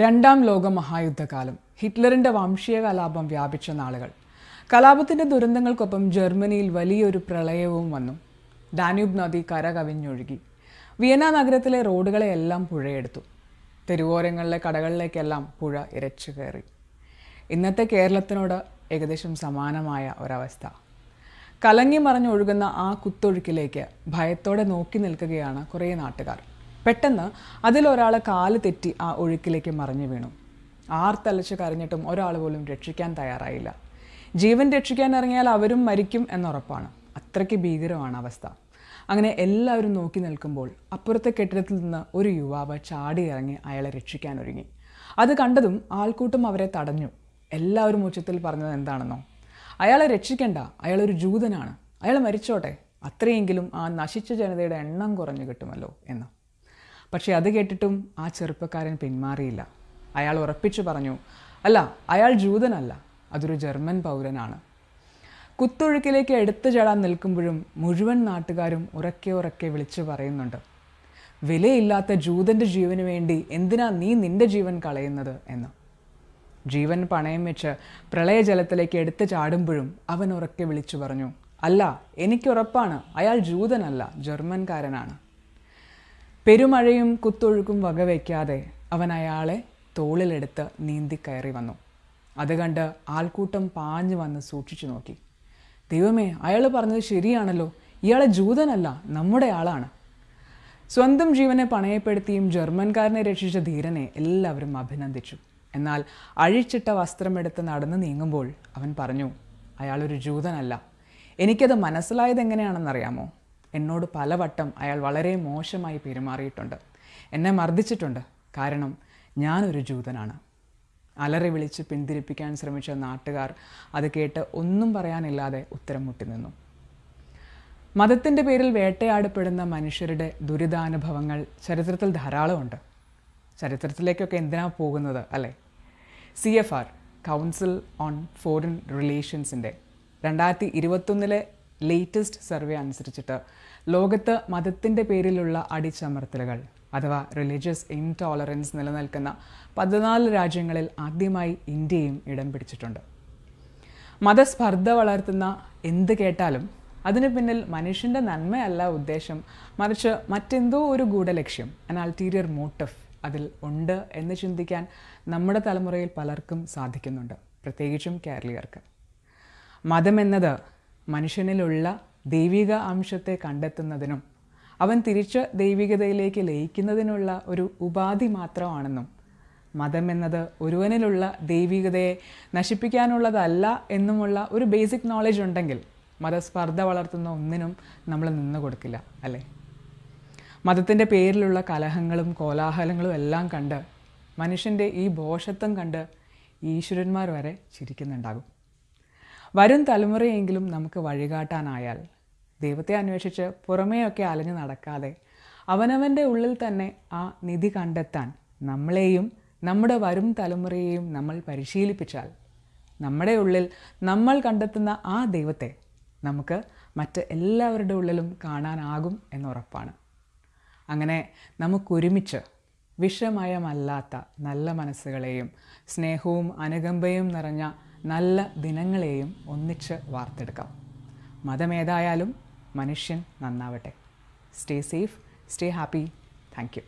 രണ്ടാം ലോക മഹായുദ്ധകാലം ഹിറ്റ്ലറിൻ്റെ വംശീയ കലാപം വ്യാപിച്ച നാളുകൾ കലാപത്തിൻ്റെ ദുരന്തങ്ങൾക്കൊപ്പം ജർമ്മനിയിൽ വലിയൊരു പ്രളയവും വന്നു ഡാന്യൂബ് നദി കര കവിഞ്ഞൊഴുകി വിയന്ന നഗരത്തിലെ റോഡുകളെയെല്ലാം പുഴയെടുത്തു തെരുവോരങ്ങളിലെ കടകളിലേക്കെല്ലാം പുഴ ഇരച്ചു കയറി ഇന്നത്തെ കേരളത്തിനോട് ഏകദേശം സമാനമായ ഒരവസ്ഥ കലങ്ങി മറഞ്ഞൊഴുകുന്ന ആ കുത്തൊഴുക്കിലേക്ക് ഭയത്തോടെ നോക്കി നിൽക്കുകയാണ് കുറേ നാട്ടുകാർ പെട്ടെന്ന് അതിലൊരാൾ കാല് തെറ്റി ആ ഒഴുക്കിലേക്ക് മറിഞ്ഞു വീണു ആർത്തലച്ച് കരഞ്ഞിട്ടും ഒരാൾ പോലും രക്ഷിക്കാൻ തയ്യാറായില്ല ജീവൻ രക്ഷിക്കാൻ ഇറങ്ങിയാൽ അവരും മരിക്കും എന്നുറപ്പാണ് അത്രയ്ക്ക് ഭീകരമാണ് അവസ്ഥ അങ്ങനെ എല്ലാവരും നോക്കി നിൽക്കുമ്പോൾ അപ്പുറത്തെ കെട്ടിടത്തിൽ നിന്ന് ഒരു യുവാവ് ചാടി ഇറങ്ങി അയാളെ രക്ഷിക്കാൻ ഒരുങ്ങി അത് കണ്ടതും ആൾക്കൂട്ടം അവരെ തടഞ്ഞു എല്ലാവരും ഉച്ചത്തിൽ പറഞ്ഞത് എന്താണെന്നോ അയാളെ രക്ഷിക്കണ്ട അയാളൊരു ജൂതനാണ് അയാൾ മരിച്ചോട്ടെ അത്രയെങ്കിലും ആ നശിച്ച ജനതയുടെ എണ്ണം കുറഞ്ഞു കിട്ടുമല്ലോ എന്നോ പക്ഷേ അത് കേട്ടിട്ടും ആ ചെറുപ്പക്കാരൻ പിന്മാറിയില്ല അയാൾ ഉറപ്പിച്ചു പറഞ്ഞു അല്ല അയാൾ ജൂതനല്ല അതൊരു ജർമ്മൻ പൗരനാണ് കുത്തൊഴുക്കിലേക്ക് എടുത്തു ചാടാൻ നിൽക്കുമ്പോഴും മുഴുവൻ നാട്ടുകാരും ഉറക്കെ ഉറക്കെ വിളിച്ചു പറയുന്നുണ്ട് വിലയില്ലാത്ത ജൂതൻ്റെ ജീവന് വേണ്ടി എന്തിനാ നീ നിന്റെ ജീവൻ കളയുന്നത് എന്ന് ജീവൻ പണയം വെച്ച് പ്രളയജലത്തിലേക്ക് എടുത്തു ചാടുമ്പോഴും അവൻ ഉറക്കെ വിളിച്ചു പറഞ്ഞു അല്ല എനിക്കുറപ്പാണ് അയാൾ ജൂതനല്ല ജർമ്മൻകാരനാണ് പെരുമഴയും കുത്തൊഴുക്കും വകവയ്ക്കാതെ അവൻ അയാളെ തോളിലെടുത്ത് നീന്തി കയറി വന്നു അത് കണ്ട് ആൾക്കൂട്ടം പാഞ്ഞു വന്ന് സൂക്ഷിച്ചു നോക്കി ദൈവമേ അയാൾ പറഞ്ഞത് ശരിയാണല്ലോ ഇയാളെ ജൂതനല്ല നമ്മുടെ ആളാണ് സ്വന്തം ജീവനെ പണയപ്പെടുത്തിയും ജർമ്മൻകാരനെ രക്ഷിച്ച ധീരനെ എല്ലാവരും അഭിനന്ദിച്ചു എന്നാൽ അഴിച്ചിട്ട വസ്ത്രമെടുത്ത് നടന്നു നീങ്ങുമ്പോൾ അവൻ പറഞ്ഞു അയാളൊരു ജൂതനല്ല എനിക്കത് മനസ്സിലായത് എങ്ങനെയാണെന്നറിയാമോ എന്നോട് പലവട്ടം അയാൾ വളരെ മോശമായി പെരുമാറിയിട്ടുണ്ട് എന്നെ മർദ്ദിച്ചിട്ടുണ്ട് കാരണം ഞാനൊരു ജൂതനാണ് അലറി വിളിച്ച് പിന്തിരിപ്പിക്കാൻ ശ്രമിച്ച നാട്ടുകാർ അത് കേട്ട് ഒന്നും പറയാനില്ലാതെ ഉത്തരം മുട്ടി നിന്നു മതത്തിൻ്റെ പേരിൽ വേട്ടയാടപ്പെടുന്ന മനുഷ്യരുടെ ദുരിതാനുഭവങ്ങൾ ചരിത്രത്തിൽ ധാരാളമുണ്ട് ചരിത്രത്തിലേക്കൊക്കെ എന്തിനാ പോകുന്നത് അല്ലേ C F R council on foreign റിലേഷൻസിൻ്റെ രണ്ടായിരത്തി ഇരുപത്തൊന്നിലെ ലേറ്റസ്റ്റ് സർവേ അനുസരിച്ചിട്ട് ലോകത്ത് മതത്തിൻ്റെ പേരിലുള്ള അടിച്ചമർത്തലുകൾ അഥവാ റിലീജിയസ് ഇൻടോളറൻസ് നിലനിൽക്കുന്ന പതിനാല് രാജ്യങ്ങളിൽ ആദ്യമായി ഇന്ത്യയും ഇടം പിടിച്ചിട്ടുണ്ട് മതസ്പർദ്ധ വളർത്തുന്ന എന്ത് കേട്ടാലും അതിനു പിന്നിൽ മനുഷ്യൻ്റെ നന്മയല്ല ഉദ്ദേശം മറിച്ച് മറ്റെന്തോ ഒരു ഗൂഢലക്ഷ്യം അൻ ആൾട്ടീരിയർ മോട്ടീവ് അതിൽ ഉണ്ട് എന്ന് ചിന്തിക്കാൻ നമ്മുടെ തലമുറയിൽ പലർക്കും സാധിക്കുന്നുണ്ട് പ്രത്യേകിച്ചും കേരളീയർക്ക് മതമെന്നത് മനുഷ്യനിലുള്ള ദൈവിക അംശത്തെ കണ്ടെത്തുന്നതിനും അവൻ തിരിച്ച് ദൈവികതയിലേക്ക് ലയിക്കുന്നതിനുള്ള ഒരു ഉപാധി മാത്രമാണെന്നും എന്നത് ഒരുവനിലുള്ള ദൈവികതയെ നശിപ്പിക്കാനുള്ളതല്ല എന്നുമുള്ള ഒരു ബേസിക് നോളജ് ഉണ്ടെങ്കിൽ മതസ്പർദ്ധ വളർത്തുന്ന ഒന്നിനും നമ്മൾ നിന്നു കൊടുക്കില്ല അല്ലേ മതത്തിൻ്റെ പേരിലുള്ള കലഹങ്ങളും കോലാഹലങ്ങളും എല്ലാം കണ്ട് മനുഷ്യൻ്റെ ഈ ബോഷത്വം കണ്ട് ഈശ്വരന്മാർ വരെ ചിരിക്കുന്നുണ്ടാകും വരും തലമുറയെങ്കിലും നമുക്ക് വഴികാട്ടാനായാൽ ദൈവത്തെ അന്വേഷിച്ച് പുറമേയൊക്കെ അലഞ്ഞു നടക്കാതെ അവനവൻ്റെ ഉള്ളിൽ തന്നെ ആ നിധി കണ്ടെത്താൻ നമ്മളെയും നമ്മുടെ വരും തലമുറയെയും നമ്മൾ പരിശീലിപ്പിച്ചാൽ നമ്മുടെ ഉള്ളിൽ നമ്മൾ കണ്ടെത്തുന്ന ആ ദൈവത്തെ നമുക്ക് മറ്റ് എല്ലാവരുടെ ഉള്ളിലും കാണാനാകും എന്നുറപ്പാണ് അങ്ങനെ നമുക്കൊരുമിച്ച് വിഷമയമല്ലാത്ത നല്ല മനസ്സുകളെയും സ്നേഹവും അനുകമ്പയും നിറഞ്ഞ നല്ല ദിനങ്ങളെയും ഒന്നിച്ച് വാർത്തെടുക്കാം മതമേതായാലും മനുഷ്യൻ നന്നാവട്ടെ stay safe stay happy thank U